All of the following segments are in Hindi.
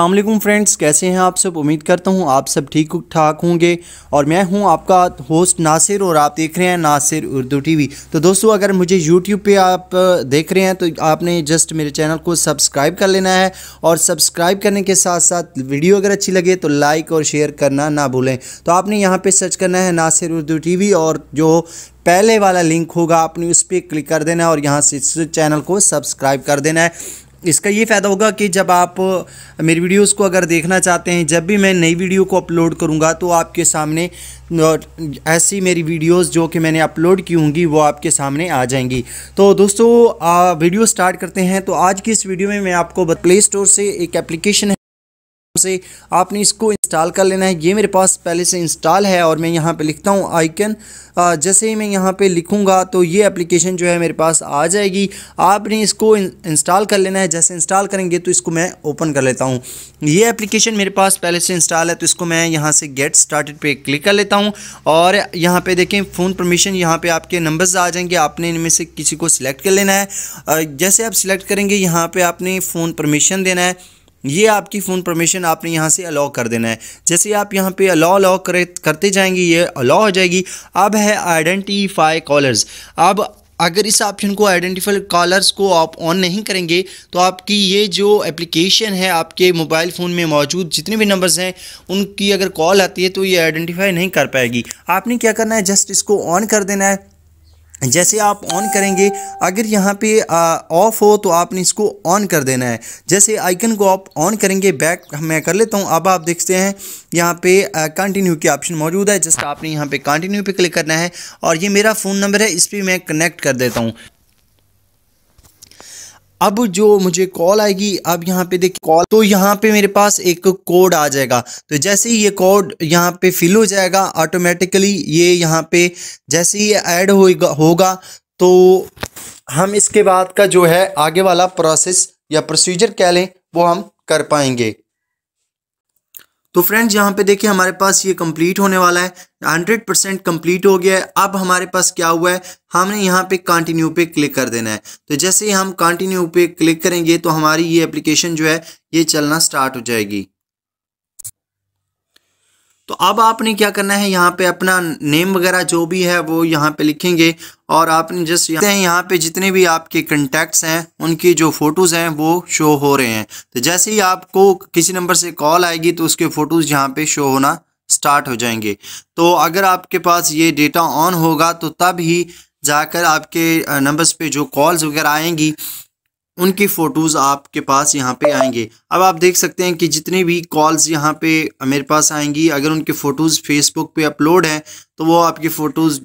अल्लाम फ्रेंड्स कैसे हैं आप सब उम्मीद करता हूं आप सब ठीक ठाक होंगे और मैं हूं आपका होस्ट नासिर और आप देख रहे हैं नासिर उर्दू टीवी तो दोस्तों अगर मुझे यूट्यूब पे आप देख रहे हैं तो आपने जस्ट मेरे चैनल को सब्सक्राइब कर लेना है और सब्सक्राइब करने के साथ साथ वीडियो अगर अच्छी लगे तो लाइक और शेयर करना ना भूलें तो आपने यहाँ पर सर्च करना है नासिर उर्दू टी और जो पहले वाला लिंक होगा आपने उस पर क्लिक कर देना है और यहाँ से चैनल को सब्सक्राइब कर देना है इसका ये फ़ायदा होगा कि जब आप मेरी वीडियोस को अगर देखना चाहते हैं जब भी मैं नई वीडियो को अपलोड करूँगा तो आपके सामने ऐसी मेरी वीडियोस जो कि मैंने अपलोड की होंगी वो आपके सामने आ जाएंगी तो दोस्तों आ, वीडियो स्टार्ट करते हैं तो आज की इस वीडियो में मैं आपको प्ले स्टोर से एक एप्लीकेशन से आपने इसको इंस्टॉल कर लेना है ये मेरे पास पहले से इंस्टॉल है और मैं यहाँ पे लिखता हूँ आइकन जैसे ही मैं यहाँ पे लिखूँगा तो ये एप्लीकेशन जो है मेरे पास आ जाएगी आपने इसको इंस्टॉल कर लेना है जैसे इंस्टॉल करेंगे तो इसको मैं ओपन कर लेता हूँ ये एप्लीकेशन मेरे पास पहले से इंस्टॉल है तो इसको मैं यहाँ से गेट स्टार्टेड पे क्लिक कर लेता हूँ और यहाँ पे देखें फ़ोन परमिशन यहाँ पे आपके नंबर्स आ जाएंगे आपने इनमें से किसी को सिलेक्ट कर लेना है जैसे आप सिलेक्ट करेंगे यहाँ पर आपने फ़ोन परमिशन देना है ये आपकी फ़ोन परमिशन आपने यहाँ से अलाउ कर देना है जैसे आप यहाँ पे अलाउ अलाउ करे करते जाएंगे ये अलाउ हो जाएगी अब है आइडेंटिफाई कॉलर्स अब अगर इस ऑप्शन को आइडेंटिफाई कॉलर्स को आप ऑन नहीं करेंगे तो आपकी ये जो एप्लीकेशन है आपके मोबाइल फ़ोन में मौजूद जितने भी नंबर्स हैं उनकी अगर कॉल आती है तो ये आइडेंटिफाई नहीं कर पाएगी आपने क्या करना है जस्ट इसको ऑन कर देना है जैसे आप ऑन करेंगे अगर यहाँ पे ऑफ़ हो तो आपने इसको ऑन कर देना है जैसे आइकन को आप ऑन करेंगे बैक मैं कर लेता हूँ अब आप देखते हैं यहाँ पे कंटिन्यू के ऑप्शन मौजूद है जस्ट आपने यहाँ पे कंटिन्यू पे क्लिक करना है और ये मेरा फ़ोन नंबर है इस पर मैं कनेक्ट कर देता हूँ अब जो मुझे कॉल आएगी अब यहाँ पे देखिए कॉल तो यहाँ पे मेरे पास एक कोड आ जाएगा तो जैसे ही ये कोड यहाँ पे फिल हो जाएगा ऑटोमेटिकली ये यहाँ पे जैसे ही ऐड होगा होगा तो हम इसके बाद का जो है आगे वाला प्रोसेस या प्रोसीजर कह लें वो हम कर पाएंगे तो फ्रेंड्स यहाँ पे देखिए हमारे पास ये कंप्लीट होने वाला है 100 परसेंट कम्प्लीट हो गया है अब हमारे पास क्या हुआ है हमने यहाँ पे कंटिन्यू पे क्लिक कर देना है तो जैसे ही हम कंटिन्यू पे क्लिक करेंगे तो हमारी ये एप्लीकेशन जो है ये चलना स्टार्ट हो जाएगी तो अब आपने क्या करना है यहाँ पे अपना नेम वगैरह जो भी है वो यहाँ पे लिखेंगे और आपने जस्ट यहाँ पे जितने भी आपके कंटेक्ट्स हैं उनकी जो फ़ोटोज़ हैं वो शो हो रहे हैं तो जैसे ही आपको किसी नंबर से कॉल आएगी तो उसके फ़ोटोज़ यहाँ पे शो होना स्टार्ट हो जाएंगे तो अगर आपके पास ये डेटा ऑन होगा तो तब ही जाकर आपके नंबर्स पे जो कॉल्स वगैरह आएंगी उनकी फ़ोटोज़ आपके पास यहाँ पे आएंगे अब आप देख सकते हैं कि जितनी भी कॉल्स यहाँ पे मेरे पास आएंगी अगर उनके फ़ोटोज़ फेसबुक पे अपलोड हैं तो वो आपके फ़ोटोज़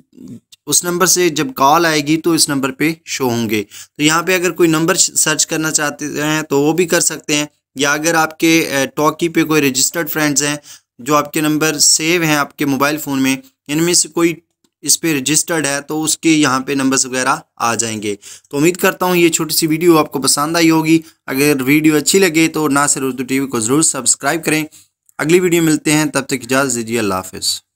उस नंबर से जब कॉल आएगी तो इस नंबर पे शो होंगे तो यहाँ पे अगर कोई नंबर सर्च करना चाहते हैं तो वो भी कर सकते हैं या अगर आपके टॉकी पे कोई रजिस्टर्ड फ्रेंड्स हैं जो आपके नंबर सेव हैं आपके मोबाइल फ़ोन में इनमें से कोई इस पर रजिस्टर्ड है तो उसके यहाँ पे नंबर्स वगैरह आ जाएंगे तो उम्मीद करता हूँ ये छोटी सी वीडियो आपको पसंद आई होगी अगर वीडियो अच्छी लगे तो ना सिर्फ उर्दू टी को ज़रूर सब्सक्राइब करें अगली वीडियो मिलते हैं तब तक इजाज़त दीजिए अल्लाह हाफिज़